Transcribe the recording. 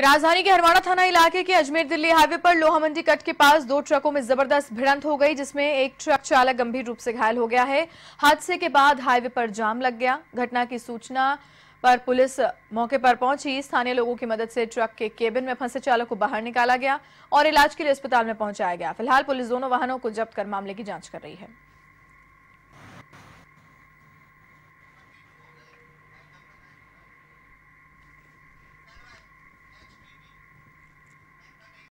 राजधानी के हरवाड़ा थाना इलाके के अजमेर दिल्ली हाईवे पर लोहा मंडी कट के पास दो ट्रकों में जबरदस्त भिड़ंत हो गई जिसमें एक ट्रक चालक गंभीर रूप से घायल हो गया है हादसे के बाद हाईवे पर जाम लग गया घटना की सूचना पर पुलिस मौके पर पहुंची स्थानीय लोगों की मदद से ट्रक के केबिन में फंसे चालक को बाहर निकाला गया और इलाज के लिए अस्पताल में पहुंचाया गया फिलहाल पुलिस दोनों वाहनों को जब्त कर मामले की जांच कर रही है